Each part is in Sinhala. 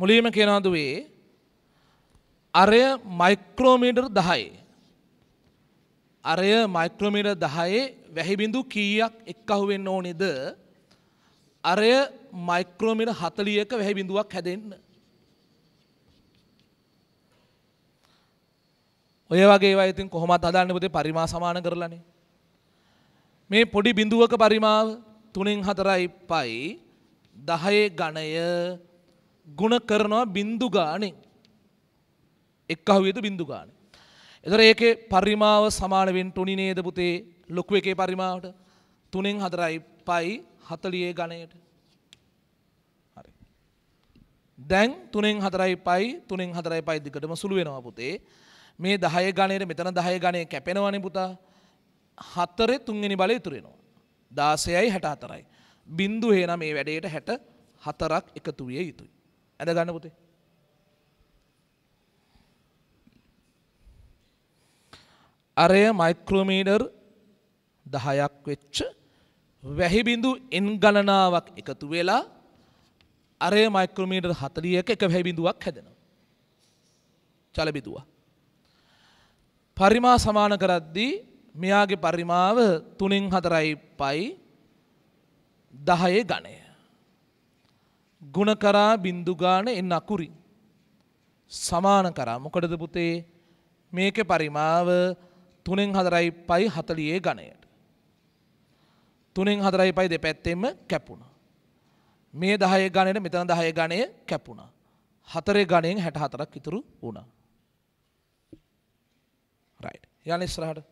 මුලීම කියනදුවේ අරය මයික්‍රෝමීටර් දහයි. අරය මයික්‍රෝමීට දහයේ වැහිබිඳු කීයක් එක්කහුවෙන්න ඕනෙද අරය මයික්‍රෝමිට හතලියක වැහිබිඳුවක් හැදෙන්න. ඔය වගේ වයිතින් කොහොමත් අදන්නපති පරිමා සමාන කරලනේ. මේ පොඩි බිඳුවක පරිමාව තුනින් හතරයි පයි දහයේ ගණය ගුණ කරනවා බින්දු ගානේ. එක් අහුවේද බින්දු ගානේ. එතකොට ඒකේ පරිමාව සමාන වෙන්න උනි නේද පුතේ? ලොකු එකේ පරිමාවට 3න් 4යි පයි 40 ගණයට. හරි. දැන් 3න් 4යි පයි 3න් 4යි පයි දිගටම සුළු වෙනවා පුතේ. මේ 10 ගණයට මෙතන 10 ගණය කැපෙනවනේ පුතා. 4 තුන්වෙනි බලය ඉතුරු වෙනවා. 16යි 64යි. බින්දුව එන මේ වැඩේට 64ක් එකතු විය යුතුයි. ඇඳ ගන්න පුතේ. අරය මයික්‍රෝමීඩර් දහයක් වෙච්ච වැහිබිඳු එන් ගණනාවක් එකතු වෙලා අරය මයික්‍රමීටර් හතලියක එක වැහිබිඳුවක් හැදෙනවා. චලබිදුව. පරිමා සමාන කරද්දී මෙයාගේ පරිමාව තුනින් හතරයි පයි දහයේ ගණය. ගුණ කරා බින්දු ගාන එන්න අකුරි. සමාන කරා මොකටද පුතේ මේක පරිමාව තුනෙන් හදරයි පයි හතලියේ ගණයට. තුනෙන් හදරයි පයි දෙපැත්තෙම කැපුණ. මේ දහය ගණයට මෙතන දහය ගණය කැපුණ. හතරේ ගණයෙන් හැට හතරක් ඉතුරු වුණ. රයි් යන ස්රහට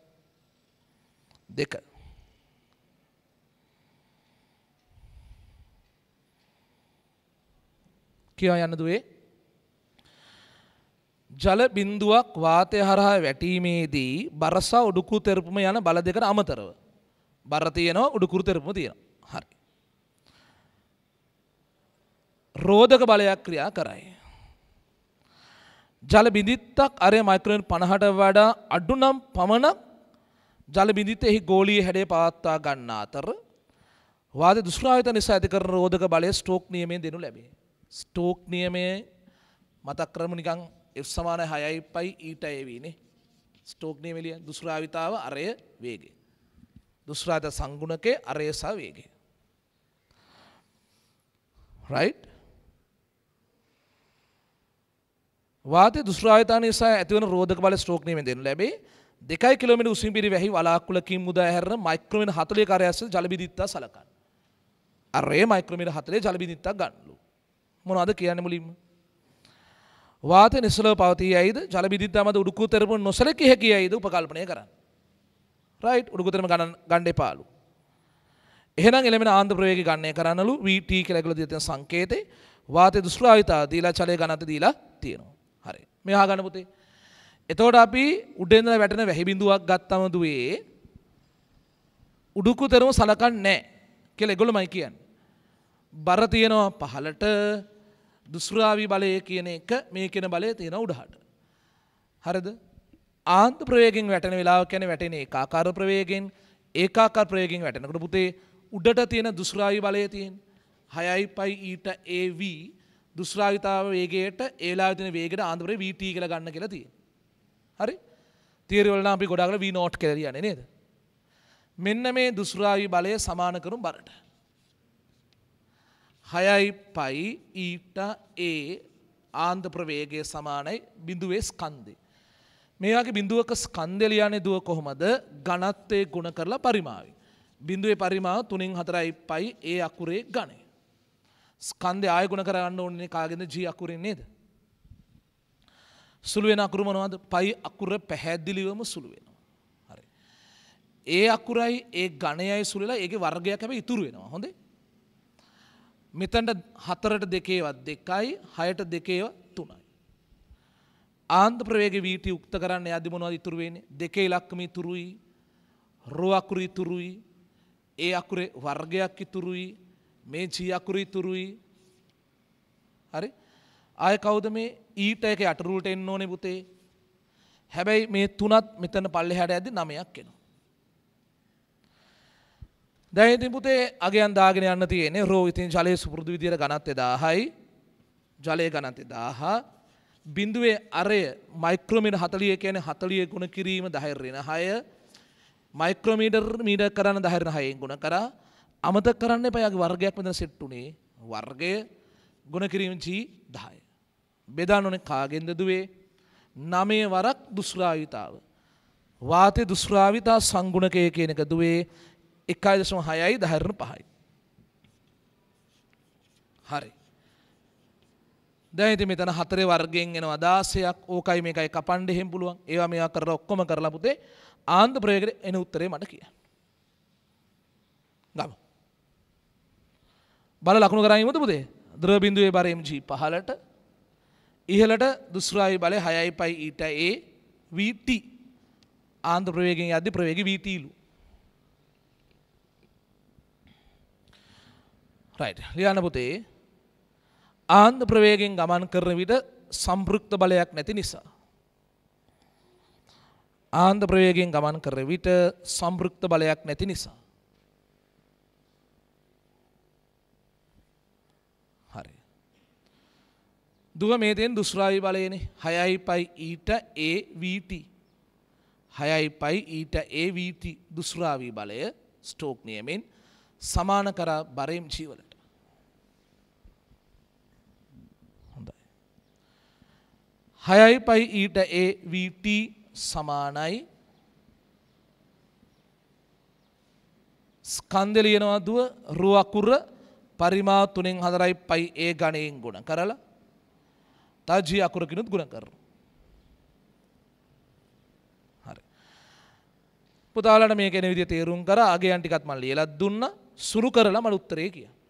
දෙක. කියා යන්න දුවේ ජල බින්දුවක් වාතය හරහා වැටීමේදී බරසා උඩුකුරු තෙරපුම යන බල දෙකට අමතරව බර තියෙනවා උඩුකුරු තෙරපුම තියෙනවා හරි රෝධක බලයක් ක්‍රියා කරයි ජල බිඳිත්තක් අරය මයික්‍රෝන් 50ට වඩා අඩු නම් පමණක් ජල බිඳිත එහි ගෝලීය හැඩය පවත්වා ගන්න අතර වාද දුෂ්රාවිත නිසා ඇති කරන රෝධක බලය ස්ට්‍රෝක් නියමයෙන් දෙනු ලැබේ ස්ටෝක් නියමය මතක් කරම නිකං එ සමාන හයයි පයි ඊට අයවීනේ ස්ටෝක් නියමලිය දුස්රාවිතාව අරය වේගේ. දුස්රාධ සංගුණකය අරයසා වේගේ. රයිට් වාත දුස්රාවිතා නිසා ඇතිවන රෝධක බල ස්ටෝක් නියම දෙනු ලැබේ දෙකයි කිලමිට උසින් පිරි වැහි වලාකුලකින් මුදා හැරන මයික්‍රමෙන් හතලේ කාර්යස්ස ජලබිදිත්තා සලකන්න. අරේ මයික්‍රමිට හතලේ ජලබිදිත්තා ගන්නලු. මොනවද කියන්නේ මුලින්ම? වාතය නිසලව පවතී යයිද? ජල විද්‍යුත් මත උඩුකුතරම නොසලකී හැකියයිද උපකල්පනය කරන්න. රයිට් උඩුකුතරම ගණන් ගන්න එපාලු. එහෙනම් එළමෙන ආන්ධ්‍ර ප්‍රවේගය ගණනය කරන්නලු VT කියලා ඒගොල්ලෝ දීලා තියෙන සංකේතේ වාතය දුෂ්ලාවිතා දීලා ජලය ගණන්ත දීලා තියෙනවා. හරි. මේ අහගන්න පුතේ. එතකොට අපි උඩින් ඉඳලා වැටෙන වැහි බිඳුවක් ගත්තම දුවේ උඩුකුතරම සලකන්නේ නැහැ කියලා ඒගොල්ලෝමයි කියන්නේ. බර තියෙනවා පහලට දුස්රාවි බලය කියන එක මේ කෙන බලය තියෙන උඩහට. හරද ආන්ත ප්‍රවේගෙන් වැටන වෙලාව කැන වැටෙන ඒකාකාර ප්‍රවේගෙන් ඒකාකාර ප්‍රවේගෙන් වැටනකට පුතේ උඩට තියෙන දුස්රාවි බලය තියෙන් හයයි පයි ඊට ඒව දුස්රාවිතාව වේගේට ඒලා තින වේගට ආන්දරේ වීටී කළ ගන්න කියලා තිය. හරි තීරවලන අපි ගොඩාගට වී නෝට් කරරියන්නේ නේද. මෙන්න මේ දුස්රාවි බලය සමාන කරුම් බරට. හයයි පයි ඊට ඒ ආන්ධ ප්‍රවේගය සමානයි බිඳුවේ ස්කන්දේ. මේ වගේ බිඳුවක ස්කන්ධය ලියන්නේ දුව කොහොමද? ඝනත්වයේ ගුණ කරලා පරිමාවයි. බිඳුවේ පරිමාව 3න් 4යි පයි ඒ අකුරේ ඝනය. ස්කන්ධය ආය ගුණ කරගන්න ඕනේ කාගෙන්ද G අකුරෙන් නේද? සුළු වෙන අකුර මොනවද? පයි අකුර පැහැදිලිවම සුළු වෙනවා. හරි. ඒ අකුරයි ඒ ඝණයයි සුළුලා ඒකේ වර්ගයක් හැබැයි ඉතුරු වෙනවා. හොඳේ? මෙතැන්ට හතරට දෙකේවත් දෙකයි හයට දෙකේව තුනයි. ආන්ත්‍රප්‍රවේග වීටි උක්ත කරන්න අධිමනවාද ඉතුරුවෙන දෙකේ ලක්කමි තුරුයි රුවකුරු ඉතුරුයි ඒ අකුරේ වර්ගයක් ඉතුරුයි මේ ජීයකුරු ඉතුරුයි හරි ආය කවුද මේ ඊට එක අටරුවට එන්න ඕනේ පුතේ හැබැයි මේ තුනත් මෙතන පල්ලෙහාට ඇද්දි නමයක් එනවා දැහිති පුතේ අගයන් දාගෙන යන්න තියෙන්නේ රෝ ඉතින් ජලය සුපුරුදු විදියට ගණත් එදාහයි ජලය ගණන්ත දාහ බිඳුවේ අරය මයික්‍රමීට හතලිය කියන හතලිය ගුණ කිරීම දහිරෙන හය මයික්‍රමීටර් මීඩ කරන්න දහිරන හයෙන් ගුණ කර අමත කරන්න පයගේ වර්ගයක් මෙතන සෙට්ටුනේ වර්ගය ගුණ කිරීම ජී දහය. බෙදානොන කාගෙන්ද දුවේ නමේ වරක් දුස්රාවිතාව. වාතය දුස්රාවිතා සංගුණකය කියනක දුවේ එකයි දශම හයයි දහරණ පහයි. හරි. දැයිති මෙතන හතරේ වර්ගෙන් එන අදාසයක් ඕකයි මේකයි කපන්ඩ එහෙම් පුළුවන් ඒවා මේවා කරලා ඔක්කොම කරලා පුතේ ආන්ද ප්‍රයෝගයට එන උත්තරේ මට කිය. ගම. බල ලකුණු කරන්නේමුද පුතේ ද්‍රබින්දුවේ බර MG පහලට ඉහලට දුස්රායි බලය හයයි පයි ඊට ඒ VT ආන්ද ප්‍රවේගෙන් අධි ප්‍රවේග වීටීලු රයිට් ලියන්න පුතේ ආන්ද ප්‍රවේගෙන් ගමන් කරන විට සම්පෘක්ත බලයක් නැති නිසා ආන්ද ප්‍රවේගෙන් ගමන් කරන විට සම්පෘක්ත බලයක් නැති නිසා හරි දුව මේ දෙන් දුස්රාවි බලයනේ 6යි ඊට ඒ වීටි 6යි ඊට ඒ වීටි දුස්රාවි බලය ස්ටෝක් නියමෙන් සමාන කරා බරෙම් ජීවල 6යි පයි ඊට ඒ VT සමානයි ස්කන්ධය ලියනවා දුව රු අකුර පරිමා 3න් 4යි පයි ඒ ගණයෙන් ගුණ කරලා තව G අකුරකිනුත් ගුණ කරනවා. හරි. පුතාලට මේක එන විදිය තේරුම් කරා අගයන් ටිකත් මම ලියලා දුන්නා සුරු කරලා මම උත්තරේ කියනවා.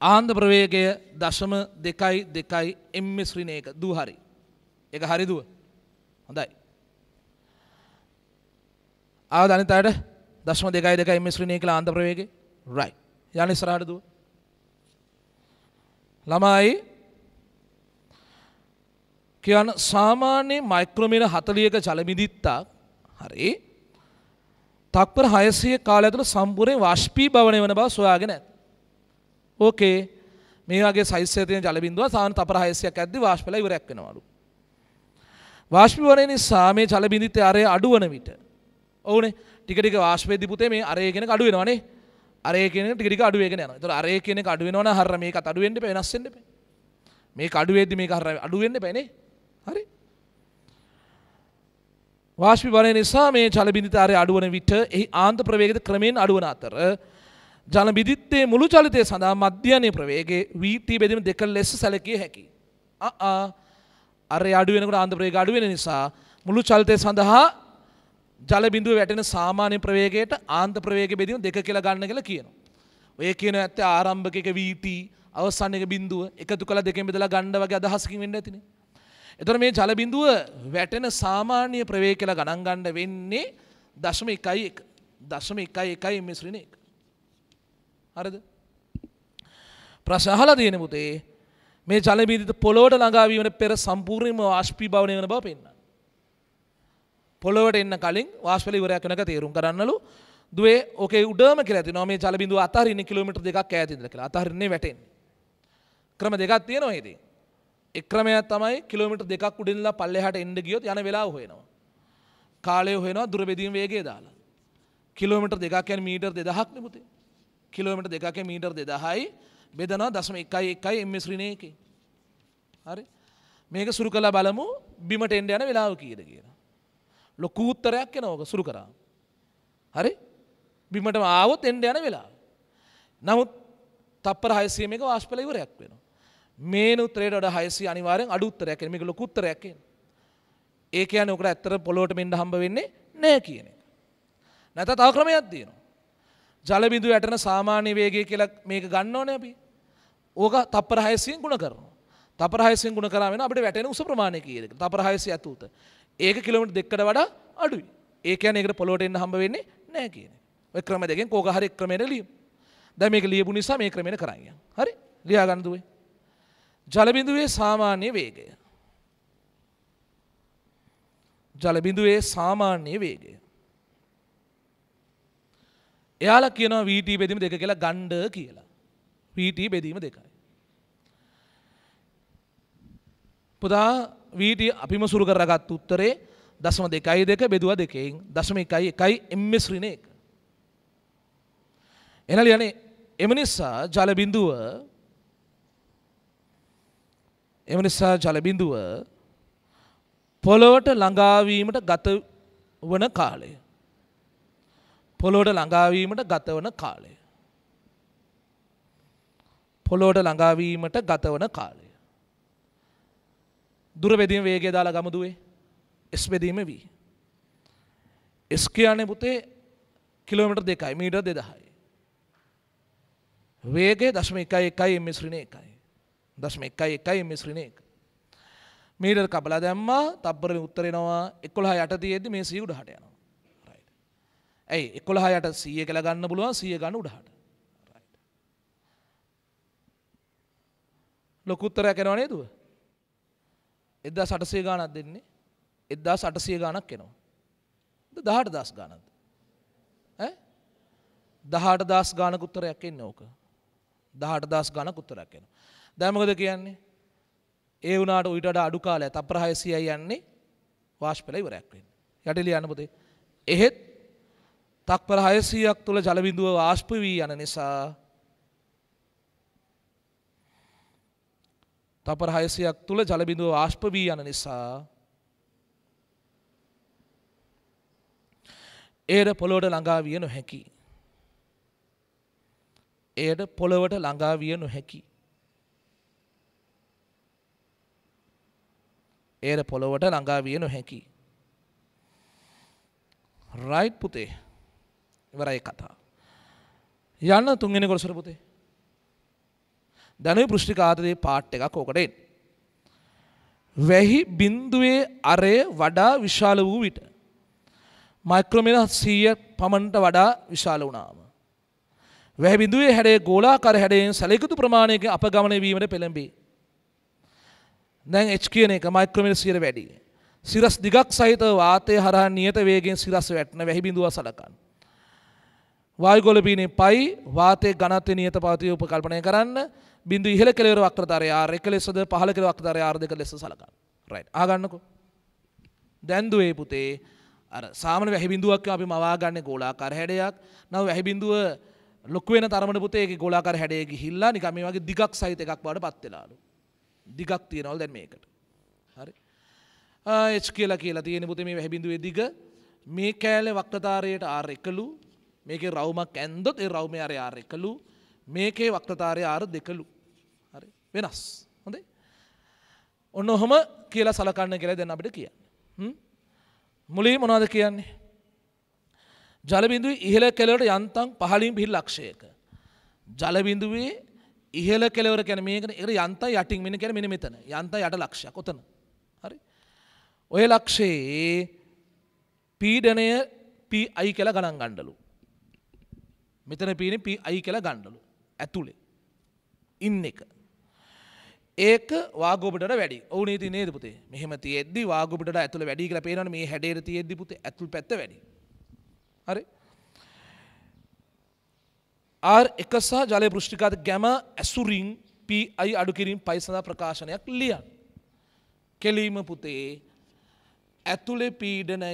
ආන්ද ප්‍රවේගය දශම දෙකයි දෙකයි එම්ම ශ්‍රීණ එක දූ හරි එක හරිදුව හොඳයි ආ ධනිතයට දශම දෙකයි දෙක එම ශ්‍රීණය කළ ආන්ද ප්‍රවේග රයි යනි ස්රාට දුව ළමයි කියන්න සාමාන්‍ය මයික්‍රමිල හතලියක ජලමිදිත්තා හරි තක්පර හයසය කාල ඇතුළ සම්පූරය වශ්පී භවනය වන බව සොයාගෙන ඇත් ඕකේ මේ වගේ සයිස්ය තියෙන ජල බිඳුව සාමාන්‍ය තපර 600ක් ඇද්දි වාෂ්ප වෙලා ඉවරයක් වෙනවලු. වාෂ්පීවරණය නිසා මේ ජල බිඳිත්තේ අරය අඩු වෙන විට ඔවුනේ ටික ටික වාෂ්පෙදි පුතේ මේ අරය කියන එක අඩු වෙනවනේ. අරය කියන එක ටික ටික අඩු වෙගෙන යනවා. ඒතකොට අරය කියන එක අඩු වෙනවනම් හර මේකත් අඩු වෙන්න එපා වෙනස් වෙන්න එපා. මේක අඩු වෙද්දි මේක හර අඩු වෙන්න එපා නේ. හරි. වාෂ්පීවරණය නිසා මේ ජල බිඳිත අරය අඩු වෙන විට එහි ආන්ත ප්‍රවේගද ක්‍රමෙන් අඩු වෙන අතර ජන බිදිත්තේ මුළු චලිතය සඳහා මධ්‍යනය ප්‍රවේගේ වීතී බෙදීම දෙක ලෙස සැලකිය හැකි. අර අඩුවෙනකට ආන්දප්‍රේ අඩුවෙන නිසා මුළු චලිතය සඳහා ජලබිඳුව වැටෙන සාමාන්‍ය ප්‍රවේගයට ආන්ත ප්‍රවේග බෙදීම දෙක කියලා ගන්න කියලා කියනවා. ඔය කියන ඇත්ත ආරම්භක වීතී අවසන් එක බිඳුව එකතු කළ දෙකෙන් බෙදලා ගන්න වගේ අදහසකින් වෙන්න ඇතිනේ. එතකොට මේ ජලබිඳුව වැටෙන සාමාන්‍ය ප්‍රවේග කියලා ගණන් ගන්න වෙන්නේ දශම එකයි එක දශම එකයි එකයි මිශ්‍රණ එක. හරිද ප්‍රශහල තියෙන පුතේ මේ ජලබීදිත පොළොවට ළඟාවීමට පෙර සම්පූර්ණයම ආශ්පීභාවනය වන බව පෙන්න්න. පොළොවට එන්න කලින් වාශ්පල ඉවරයක් වනක තේරුම් කරන්නලු දුවේ ඕකේ උඩම කෙති නොම ජලබිඳු අතරන්න කිලමිට දෙක් ඇතිදක අතරන්නේ වැටෙන්. ක්‍රම දෙකක් තියෙන නොහිද. එක්‍රමය තමයි කිලමිට දෙකක් උඩිල්ලා පල්ලෙහට එන්ඩ ගියොත් යන වෙලා හොයනවා. කාලය හොෙනවා දුරබෙදීම් වේගේ දාලා. කිලෝමිට දෙකක් යැන් මීටර් දෙදහක් නිපුතේ කිලෝමට දෙකක මීටර් දෙදහයි බෙදනවා දසම එකයි එකයි එම්මස්්‍රණය එක හරි මේක සුරු කලා බලමු බිමට එන්ඩ යන වෙලාව කියද කියන ලොකූත්තරයක් එන ඕක සුරු කරා හරි බිමට ආවොත් එන්ඩ යන වෙලා නමුත් තපර හයසිය මේක වාශ්පල ඉවරයක් වෙන මේ උත්‍රේට හයසි අනිවාරෙන් අඩුත්තරයක් මේක ලොකුත්තරයක් ඒක යන ඔකට ඇත්තර පොලෝට මෙන්ඩ හම්බ වෙන්නේ නෑ කියන එක නැත තව ක්‍රමයක් තියෙනවා ජලබිඳු යටන සාමාන්‍ය වේගය කියලා මේක ගන්න ඕනේ අපි. ඕක තප්පර 600න් ගුණ කරනවා. තප්පර 600න් ගුණ කරාම වෙන අපිට වැටෙන උස ප්‍රමාණය කීයද කියලා. තප්පර 600 ඇතුළත. ඒක කිලෝමීටර් දෙකකට වඩා අඩුයි. ඒ කියන්නේ ඒකට පොළොවට එන්න හම්බ වෙන්නේ නැහැ කියන්නේ. ඔය ක්‍රම දෙකෙන් කෝක හරි ක්‍රමයට ලියමු. දැන් මේක ලියපු නිසා මේ ක්‍රමයට කරන් යන්න. හරි? ලියා ගන්න දුවේ. ජලබිඳුවේ සාමාන්‍ය වේගය. ජලබිඳුවේ සාමාන්‍ය වේගය. එයාලා කියනවා වීට බෙදීම දෙක කියලා ගණ්ඩ කියලා. වීට බෙදීම දෙකයි. පුදා වීට අපිම සුරු කරගත් උත්තරේ දසම දෙකයි දෙක බෙදුව දෙකෙන් දසම එකයි එකයි එම්මස්්‍රිණ එක. එනල යනේ එම නිසා ජලබිඳුව එම නිසා ජලබිඳුව පොළොවට ළඟාවීමට ගත වන කාලය. පොළොට ළඟාවීමට ගතවන කාලය. පොළොට ළඟාවීමට ගතවන කාලය. දුරවෙදීම වේගේ දාලා ගමදුවේ එස් වෙදීම වී. එස් කියන්නේ පුතේ කිලෝමට දෙකයි මීට දෙදහයි. වේගේ දශම එකයි එකයි මිශ්‍රණ එකයි. දශම එකයි එකයි මිශ්‍රණ එක. මීටර් කපලා දැම්මා තප්පර උත්තරෙනවා එකොළහ යට තියෙද්දි මේ සී උඩහට යනවා. ඇයි එකොළහ යට සිය කළ ගන්න පුළුවන් සිය ගන්න උඩහට ලොකුත්තර කැනවා නේදුව එදා සටසේ ගානක් දෙන්නේ එදා සටසිය ගානක් කෙනවා දහට දස් ගානත් දහට දස් ගාන කුත්තරයක් එන්න ඕක දහට දස් ගාන කුත්තරයක් එන දැමකද කියන්නේ ඒ වුණට උයිට අඩු කාලය තප්‍රහයසිය යන්නේ වාශ් පෙළ ඉවරැක්වෙන් යටලි යනපුතේ එහෙත් තක්පර 600ක් තුල ජලබිඳුව වාෂ්ප වී යන නිසා තපර 600ක් තුල ජලබිඳුව වාෂ්ප වී යන නිසා එයට පොළොවට ළඟා විය නොහැකි. එයට පොළොවට ළඟා විය නොහැකි. එයට පොළොවට ළඟා විය නොහැකි. රයිට් පුතේ ඉවරයි කතා. යන්න තුන්ගෙන කොරසර පුතේ. දැනුයි පෘෂ්ටිකාතරයේ පාට් එකක් ඕකට එන්න. වැහි බින්දුවේ අරය වඩා විශාල වූ විට. මයික්‍රමිල සීය පමණට වඩා විශාල වුණාම. වැහි බිඳුවේ හැඩේ ගෝලාකර හැඩයෙන් සැලකුතු ප්‍රමාණයක අපගමනය වීමට පෙළඹේ. දැන් එච් කියන එක මයික්‍රමිල සියයට වැඩි. සිරස් දිගක් සහිත වාතය හරහා නියත වේගෙන් සිරස් වැටන වැහි බිඳුව සලකන්න. වායුගොලබීනේ පයි වාතය ගනත්ය නියත පාතිය උපකල්පනය කරන්න බිඳු ඉහළ කෙලවර වක්්‍රතරය රෙක ලෙසද පහල කෙල වක්්‍රතරය ආර්ධක ලෙස සලකන්න රයි ආගන්නකු දැන්දුවේ පුතේ සාමන වැහිබිඳුවක් අපි මවාගන්න ගෝලාකාර හැඩයක් නව වැහිබිඳුව ලොක්වෙන තරමට පුතේ ගොලාකාර හැඩේ හිල්ලා නිකම වගේ දිගක් සහිත එකක් බවට පත්වෙලාලු දිගක් තියෙනවල් දැන් මේකට හරි එච් කියලා කියලා තියෙන පුතේ මේ වැහිබිඳුවේ දිග මේ කෑලේ වක්්‍රතාරයට ආර එකලු මේකේ රවුමක් ඇන්දොත් ඒ රවුමේ අර යාර එකලු මේකේ වක්‍රතාරය ආර දෙකලු හරි වෙනස් හොඳේ ඔන්න ඔහොම කියලා සලකන්න කියලා දෙන්න අපිට කියන්න මුලින් මොනවද කියන්නේ ජලබිඳුව ඉහළ කෙලවට යන්තම් පහලින් පිහිල් ලක්ෂයක ජලබිඳුවේ ඉහළ කෙලවර කැන මේකන එක යන්ත යටින් මෙන කැන මෙන මෙතන යන්ත යට ලක්ෂයක් ඔතන හරි ඔය ලක්ෂයේ පීඩනය පී අයි කළ ගණන් ගණ්ඩලු මෙතන පීන පි අයි කියලා ගණ්ඩලු ඇතුළේ ඉන්න එක. ඒක වාගොපට වැඩි ඕනේ ති නේදපුතේ මෙහම තියද වාගොපට ඇතුළ වැඩි කියලා පේන මේ හැඩේර තියද පුත ඇතු පැත් වැඩි හරි ආර් එකසා ජලය පෘෂ්ටිකාත ගැම ඇසුරින් පි අයි අඩුකිරින් පයිසඳ ප්‍රකාශනයක් ලියන් කෙලීම පුතේ ඇතුළෙ පීඩනය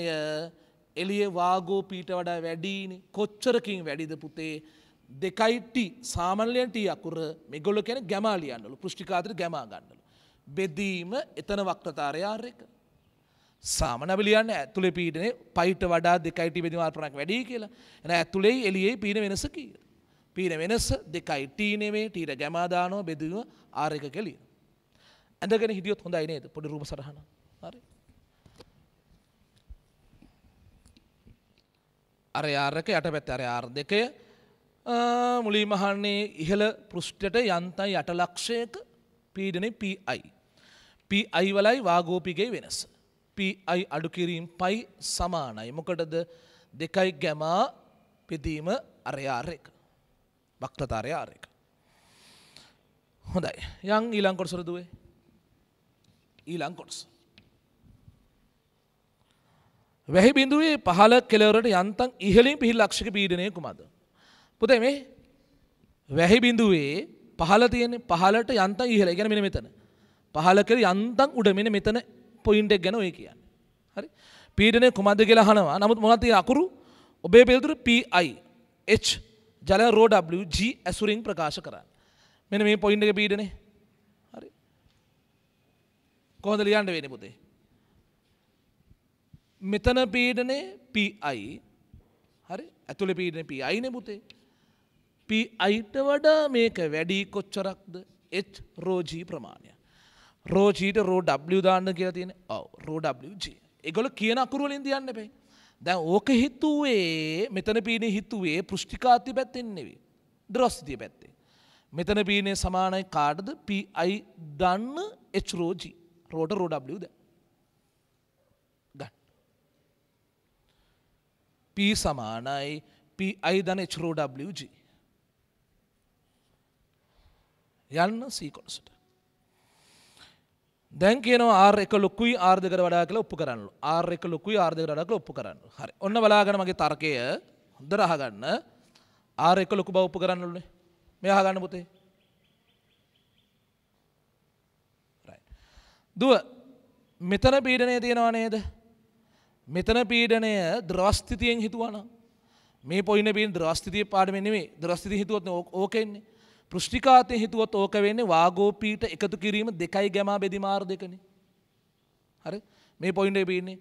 එළිය වාගෝ පීට වඩා වැඩීන කොච්චරකින් වැඩිද පුතේ දෙකයිට්ටි සාමන්ලයන්ට අකුර මෙගොල කැන ගැමාලියන්නලු පෘෂ්ටිකාතර ගැමා ගන්නලු. බෙදීම එතන වක්්‍රතාරයාර එක. සාමනවිලියන්න ඇතුළ පීටන පයිට වඩා දෙකයිට බෙදිවාර්පනක් වැඩි කියලා එන ඇතුළේ එලියේ පීන වෙනස කියීර. පීන වෙනස දෙකයි ටීනෙවේ ටීර ගැමාදානෝ බෙදීම ආරක කෙලිය. ඇඳගෙන හිදියොත් හොඳයි නේද පොඩි රුම සරහන හරි. අරයාරක යටපැත් අරයාර් දෙකය මුලීමහන්නේ ඉහළ පෘෂ්ටට යන්තයි යටලක්ෂයක පීඩන පයි. පයි වලයි වාගෝපිගේ වෙනස. පයි අඩුකිරීම් පයි සමානයි. මොකටද දෙකයි ගැමා පෙදීම අරයාරෙක. වක්්‍රතාරයාරෙක. හොඳයි යං ඊලංකොටසරදුවේ ඊලංකොටස. වැහි බිඳුවේ පහළ කෙලවරට යන්තම් ඉහළින් පිහිල් ලක්ෂක පීඩනය කුමද. පුතේ මේ වැහි බිඳුවේ පහළ තියෙන පහළට යන්තම් ඉහළ ගැන මෙන මෙතන. පහළ කෙල යන්තම් උඩ මෙන මෙතන පොයින්ට් එක ගැන ඔය කියන්නේ. හරි. පීඩනය කුමද කියලා අහනවා. නමුත් මොනවද අකුරු? ඔබේ පිළිතුර PI H ජලය රෝ W G ඇසුරින් ප්‍රකාශ කරන්න. මෙන්න මේ පොයින්ට් එක පීඩනේ. හරි. කොහොමද ලියන්න වෙන්නේ පුතේ? මෙතන පීඩනේ පයි හරි ඇතුළ පීඩන පි අයින පුතේ පි අයිට වඩා මේක වැඩි කොච්චරක්ද එච් රෝජී ප්‍රමාණය රෝජීට රෝඩ දාන්න කියලා තියෙන ඔව රෝඩ එගොල කියන අකුරුවලින් දියන්න පේ දැ ඕක හිතුවේ මෙතන පීන හිතුවේ පෘෂ්ටිකාති පැත්තෙන්නෙවේ ද්‍රොස්තිය පැත්තේ මෙතන පීනේ සමානයි කාඩද පයි දන්න එච් රෝජී රෝට රෝඩ්ද P සමානයි Pi ධන HρWg. යන්න C කොටසට. දැන් කියනවා R එක ලොකුයි R දෙකට වඩා කියලා ඔප්පු කරන්නලු. R එක ලොකුයි R දෙකට වඩා කියලා ඔප්පු කරන්නලු. හරි. ඔන්න බලාගන්න මගේ තර්කය හොඳට අහගන්න. R එක ලොකු බව ඔප්පු කරන්නලුනේ. මේ අහගන්න පුතේ. right. දුව මෙතන පීඩනය තියෙනව නේද? මෙතන පීඩනය ද්‍රවස්ථිතියෙන් හිතුවන මේ පොයින බීන් ද්‍රවස්ථිතිය පාඩමෙන්නෙේ ද්‍රස්ථිති හිතුවත් ඕකෙන්නේ පෘෂ්ටිකාතය හිතුවත් ඕක වෙන්නේ වාගෝපීට එකතු කිරීම දෙකයි ගැමා බෙදිමාර දෙකන. හරි මේ පොයින්ඩ බීන්නේ.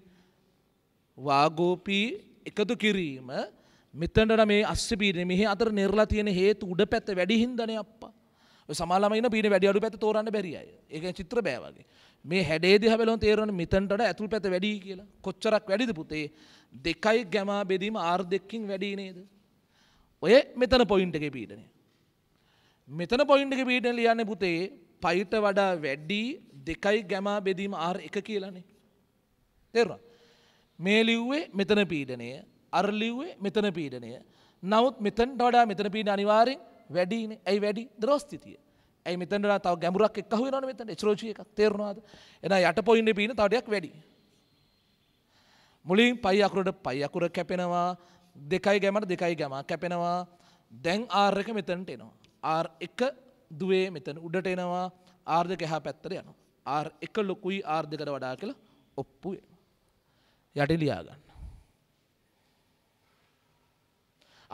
වාගෝපී එකතු කිරීම මෙතනට මේ අස්සපීන මෙහි අතර නිර්ලා තියෙන හේතු උඩ පැත්ත වැඩි හින්දන අප සමාලමයින පීන වැඩියඩු පැත් තෝරන්න බැරිය ඒ චිත්‍ර බෑවගේ මේ හැඩේ දිහා බලන තේරෙන මෙතනට ඇතුල් පැත වැඩි කියලා. කොච්චරක් වැඩිද පුතේ? දෙකයි ගැමා බෙදීම R දෙකකින් වැඩි නේද? ඔය මෙතන පොයින්ට් එකේ පීඩනය. මෙතන පොයින්ට් එකේ පීඩනය ලියන්නේ පුතේ පයිට වඩා වැඩි දෙකයි ගැමා බෙදීම R එක කියලානේ. තේරුණා? මේ ලිව්වේ මෙතන පීඩනය, අර ලිව්වේ මෙතන පීඩනය. නමුත් මෙතනට වඩා මෙතන පීඩන අනිවාර්යෙන් වැඩිනේ. ඇයි වැඩි? ද්‍රව ස්ථිතිය. ඇයි මෙතට තව ගැමුරක් එකහ වෙන මෙතට චරෝජය එකක් තේරවාද එන යට පොයින්න පීන තවඩයක් වැඩි. මුලින් පයිකුරට පයිකුර කැපෙනවා දෙකයි ගැමට දෙකයි ගැම කැපෙනවා දැන් ආර්ක මෙතැන්ට එනවා. ආර් එක දුවේ මෙතන උඩට එනවා ආර්ධක එහා පැත්තර යනවා. ආර් එක ලොකුයි ආර්ධකට වඩා කියලා ඔප්පුේ. යටි ලියාගන්න.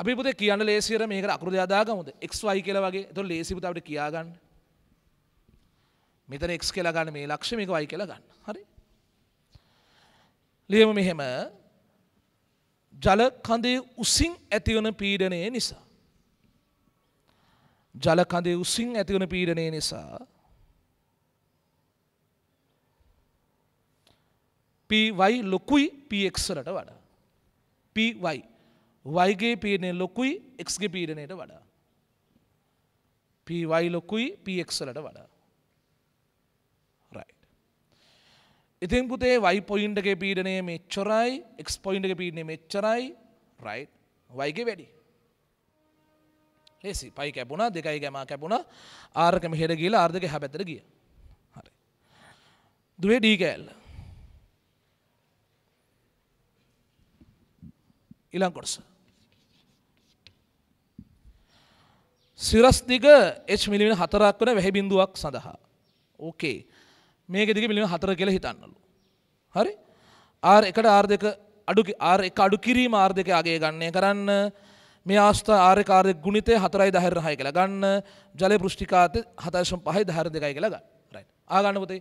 අපි පුතේ කියන්න ලේසියර මේකට අකුරු දාගමුද xy කියලා වගේ. එතකොට ලේසි පුතේ අපිට කියා ගන්න. මෙතන x කියලා ගන්න මේ ලක්ෂ්‍ය මේක y කියලා ගන්න. හරි? ලියමු මෙහෙම ජල කඳේ උසින් ඇතිවන පීඩනය නිසා ජල කඳේ උසින් ඇතිවන පීඩනය නිසා පy ලොකුයි px වලට වඩා py වයිගේ පීඩනය ලොකුයි එක්ගේ පීඩනයට වඩා. පවයි ලොකුයි පක්ලට වඩා. ඉතින් පුතේ වයි පොයින්ටගේ පීඩනය මෙච්චරයි එක් පොයින්ටක පීඩනය මෙච්චරයි රයි් වයිගේ වැඩි. ලෙසි පයි කැපුණ දෙකයි ගැමා කැපුණ ආර්කම හෙට ගීල ආර්ධක හැබැතර ගිය හරි. දුවේ ඩීකඇල්ල ඉලං කොටස. සිරස්දිග H මිලිමන හතරක් වන වැහි බිඳුවක් සඳහා. ඕකේ මේක දිග මිලිම හතර කියල හිතන්නලු. හරි ආර් එකට ආර් දෙක අඩු ආර් එක අඩු කිරීම ආර් දෙක අගේ ගන්නේ කරන්න මේ ආස්ථ ආර් කාරය ගුණිතය හතරයි දහර හය කියලා ගන්න ජල පෘෂ්ටිකාත හතර්ශම් පහයි දහර දෙකයි කියලා ගන්න රයි ආගන්න පුතේ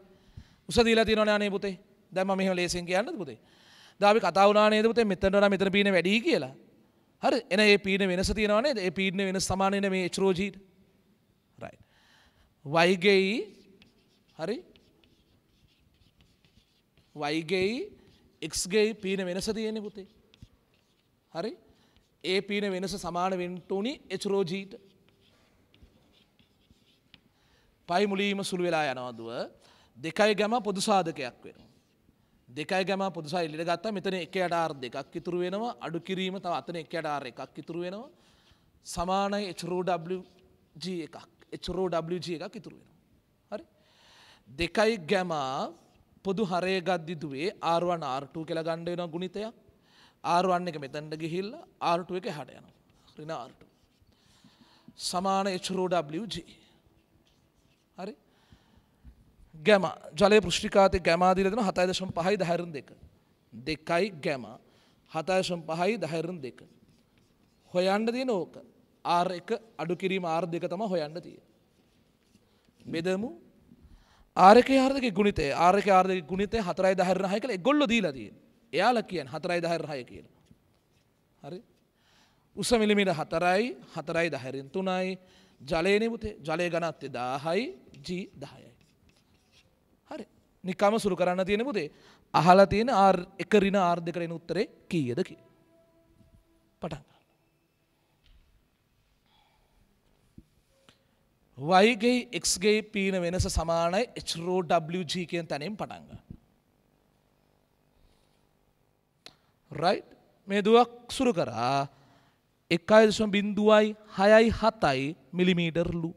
උස දීලා තියෙනවනේ අනේ පුතේ දැන් මම මෙහෙම ලේසියෙන් කියන්නද පුතේ දාපි කතා වුණා නේද පුතේ මෙතනට මෙතන පීන වැඩි කියලා හරි එන ඒ පීන වෙනස තියෙනවානේ ඒ පීන වෙන සමානන මේ චරෝජීට රයි. වයිගෙයි හරි වයිගෙයි එක්ස්ගේ පීන වෙනස තියෙන පුතේ. හරි ඒ පීන වෙනස සමාන වෙන්ටුනි එචරෝජීට පයි මුලීම සුළු වෙලා යනවාදුව දෙකයි ගැම පොදු සාධකයක් වෙන. දෙකයි ගැම පුදුසා එල්ලිට ගත්තා මෙතන එක අඩාර් දෙකක් ඉතුරු වෙනවා අඩු කිරීම තව අතන එක අඩාර එකක් ඉතුරු වෙනවා සමානයි HරෝWG එකක් HරෝWG එකක් ඉතුරු වෙනවා හරි දෙකයි ගැම පොදු හරය ගත්දිදුවේ R1 R2 කියලා ගණ්ඩ වෙන ගුණිතයක් R1 එක මෙතැන්ට ගිහිල්ල R2 එක හට යනවා රින R2 සමාන HරෝWG හරි ගැම ජලය පෘෂ්ටිකාතය ගැමාදීරදෙන හතයිදශම් පහයි දහැරන් දෙක. දෙකයි ගැම හතයශම් පහයි දහැරන් දෙක. හොයන්ඩ තියෙන ඕක ආර් එක අඩු කිරීම ආර් දෙක තම හොයන්න තිය. බෙදමු ආරක ආර්ක ගුණත ආරක ආර්ක ගුණත හතරයි දහරණහය කළ ගොල්ල දීලදී එයාල කියෙන් හතරයි දහරහය කියලා. හරි උස මිලිමිට හතරයි හතරයි දහැරින් තුනයි ජලයනෙපුතේ ජලය ගනත්තේ දාහයි ජී දහය. හරි නිකම සුළු කරන්න තියෙන පුතේ අහලා තියෙන එක රින ආර් දෙක රෙන උත්තරේ කීයද කි පටන් වයිගේ එක්ගේ පීන වෙනස සමානයි HරෝWG කියෙන් තැනෙන් පටන්ග රයි් මේ දුවක් සුරු කරා එක් අයදශම බින්දුවයි හයයි හතයි මිලිමීටර් ලූ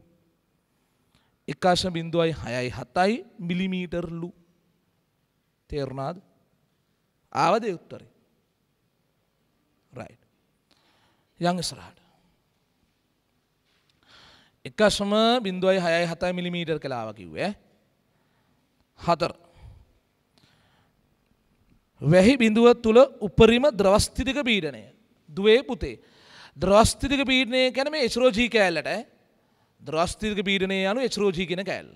එක්කාශ බින්දුවයි හයයි හතයි මිලිමීටර්ලු තේරුණාද ආවද උත්තරේ රයි යං ස්රහට එකසම බින්දුවයි හයයි හතයි මිලිමීටර් කලාව කිව්වේ හතර වැහි බිඳුව තුළ උපරිම ද්‍රවස්තිතික පීඩනය දුවේ පුතේ ද්‍රවස්තිතික පීඩනය කැන මේ ස්රෝජී කෑල්ලට ද්‍රස්තිර්ග පීඩනය යනු එච්රෝජී කෙන කෑල්ල.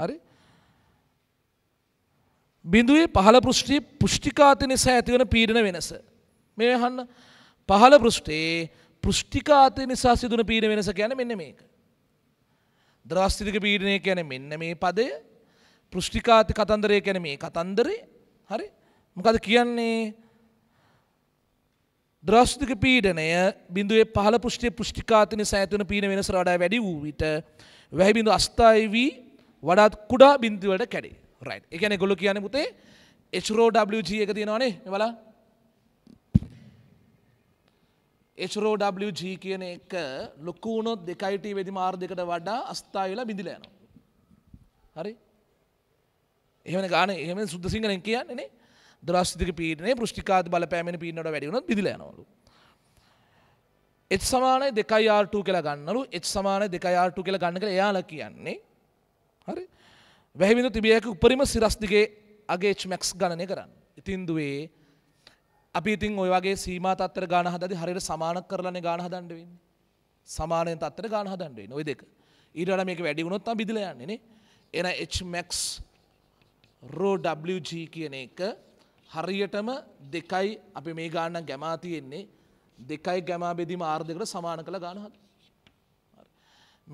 හරි බිඳුවේ පහළ පෘෂ්ටි පුෂ්ටිකාති නිසා ඇතිවන පීඩන වෙනස. මේ හන්න පහළ පෘෂ්ටේ පෘෂ්ටිකාති නිසා සිදුන පීඩ වෙනස ගැන මෙන්න මේක. ද්‍රස්තිරික පීඩනය ගැන මෙන්න මේ පදය පෘෂ්ටිකාති කතන්දරය ගැන මේ කතන්දරේ හරි මොකද කියන්නේ ද්‍රස්තික පීඩනය බිඳුවේ පහළ පුෂ්ටි පුෂ්ටිකාතන සෑතුන පීන වෙනස රඩා වැඩි වූ විට වැහිබිඳු අස්ථායි වී වඩාත් කුඩා බින්දුවට කැඩේ රයි් එකන ගොල කියන පුතේ HරෝWG එක තියෙනවානේ වලා HරෝWG කියන එක ලොකුුණොත් දෙකයිට වෙදි මාර් දෙකට වඩා අස්ථායිලා බිඳිල යනවා හරි එහෙම ගාන එහෙම සුද්ද සිංහලෙන් කියන්නේනේ දරස්තික පීටනේ පෘෂ්ටිකාද බලපෑමෙන පීනට වැඩිුණත් බිදිලයනවලු. එත් සමානය දෙකයිආටු කියලා ගන්නලු එත් සමානය දෙකයාටු කියලා ගන්න කළ එයාල කියන්නේ හරි වැහිවිඳ තිබියක උපරිම සිරස්දිගේ අගේච් මැක්ස් ගණනය කරන්න. ඉතින්දුවේ අපි ඉතින් ඔය වගේ සීමතත්තර ගාන හදදි හරියට සමාන කරලන ගාන හදන්ඩවෙන්න සමානය තත්තර ගාන හදන්ඩුවේ නොයි දෙක ඊඩල මේක වැඩිුණොත් බිදිල යන්නේන එන එමැක්ස් රෝජ කියන එක හරියටම දෙකයි අපි මේ ගාන්න ගැමා තියෙන්නේ දෙකයි ගැමා බෙදිම ආර්ධකට සමාන කළ ගානහද.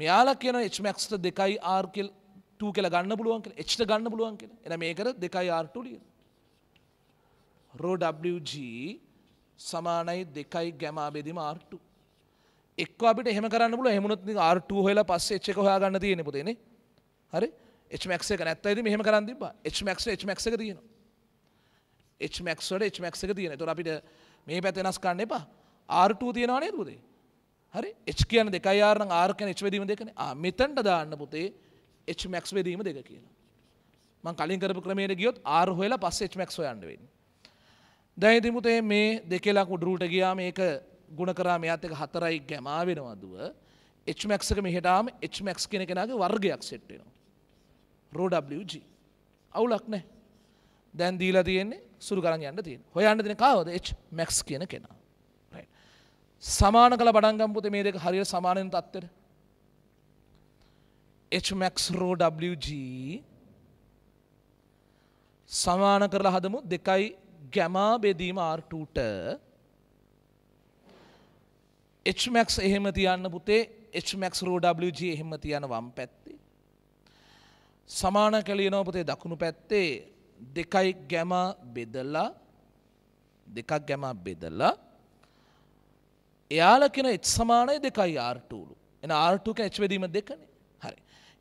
මෙයාල කියන එච්මක්ට දෙකයි ආර්කෙල් ටූ කෙල ගන්න පුළුවන් කියෙන එච්ට ගන්න පුළුවන් කියෙන එන මේකර දෙකයි ආර්ටුලිය. රෝඩG සමානයි දෙකයි ගැමා බෙදිම ආර්ටු. එක් අපිට එහෙම කරන්න පුල හමුණත් ආර්ටු හොලා පස්ස එච්චක හයා ගන්න තියෙන පුතේන හරි එච්මක් එක නැත්තයිද මෙහම කරන්න බ එච්මක් එච්මක් එක තියෙනවා එච්මක්වට එච්මක් එක තියෙන තොර අපිට මේ පැත් වෙනස් කරන්න එපා ආර්ටූ තියෙනවානේ පුතේ හරි එච් කියන දෙකයි ආරන ආර්කන එච් වැදීම දෙකන මෙතන්ට දාන්න පුතේ එච්මක්ස් වෙදීම දෙක කියන මං කලින් කරපු ක්‍රමයට ගියොත් ආර් හොයලා පස්සේ එච්මක්ස් හොයන්න වෙන්නේ දැන් ඉතින් පුතේ මේ දෙකේ ලක් උඩරට ගියා මේක ගුණ කරා මෙයාත් එක හතරයි ගැමා වෙනවා දුව එච්මක්ස් එක මෙහෙට ආම එච්මක්ස් කියන කෙනාගේ වර්ගයක් සෙට් වෙනවා රෝ WG අවුලක් නැහැ දැන් දීලා තියෙන්නේ සුරු කරන් යන්න තියෙන හොයන්න දෙන කාවද එච් මැක්ස් කියන කෙනා සමාන කළ බඩන්ගම්පුත මේ දෙක හරියට සමානයෙන් තත්තර HMX රෝ WG සමාන කරලා හදමු දෙකයි ගැමා බෙදීම R2ට HMX එහෙම තියන්න පුතේ HMX රෝ WG එහෙම තියන වම් පැත්තේ සමාන කළියනවා පුතේ දකුණු පැත්තේ දෙකයි ගැම බෙදලා දෙකක් ගැම බෙදලා එයාල කෙන එච් සමානය දෙකයි ආර්ටූලු එන ආර්ටක එච් වෙදීම දෙකනේ හරි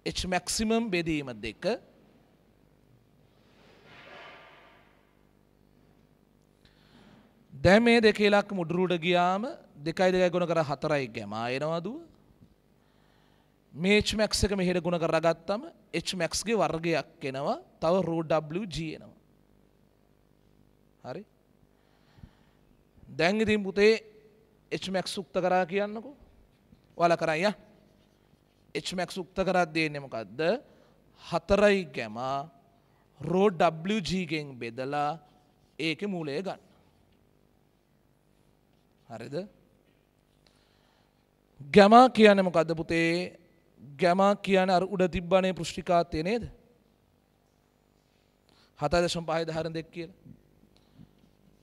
එච් මැක්සිමම් බෙදීම දෙක දැ මේ දෙකේලක් මුඩරුඩ ගියාම දෙකයි දෙක ගොන කර හතරයි ගැම එනවාදුව මේච් මැක්ස් එක මෙහෙට ගුණ කරගත්තම එච් මැක්ස්ගේ වර්ගයක් එනවා තව රෝඩ්ජ එනවා. හරි දැන් ඉතින් පුතේ එච් මැක්ස් උක්ත කරා කියන්නකෝ වල කරයිය එච් මැක්ස් උක්ත කරත් දෙන්නේ මොකක්ද හතරයි ගැම රෝඩ්ජගෙන් බෙදලා ඒක මූලය ගන්න. හරිද ගැමා කියන්න මොකක්ද පුතේ ගැමක් කියන අර උඩ තිබ්බනේ පෘෂ්ටිකාත්තය නේද හතයි දශම් පහයි දහරන දෙක් කියල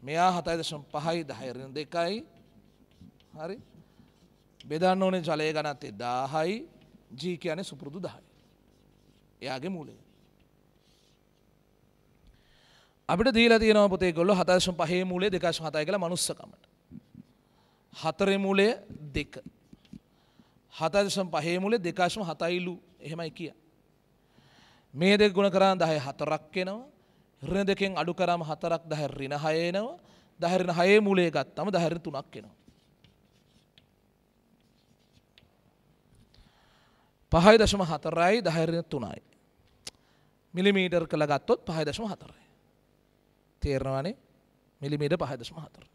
මෙයා හතයි දශම් පහයි දහරන දෙකයි හරි බෙදන්න ඕනේ ජලය ගනත්තේ දාහයි ජී කියන සුපුරුදු දහයි එයාගේ මූලය අපිට දීල තියන පොතේ ගොල්ල හතදශම් පහේ මූලේ දෙකශ හතයි කළ මනුස්සකමට හතරේ මූලය දෙක හතදසම් පහේ මුල දෙකශම හතයිලු එහෙමයි කිය. මේ දෙක ගුණ කරා දහය හතරක් එෙනවා රිණ දෙකෙන් අඩු කරම හතරක් දහැර රිණ හයනවා දහරින හයේ මුලේ ගත්තම දහරින තුනක් එෙනවා. පහයි දශම හතරයි දහරින තුනයි. මිලිමීටර් කළ ගත්තොත් පහයි දශම හතරයි. තේරණවානේ මිලිමීට පහදශම හතරයි.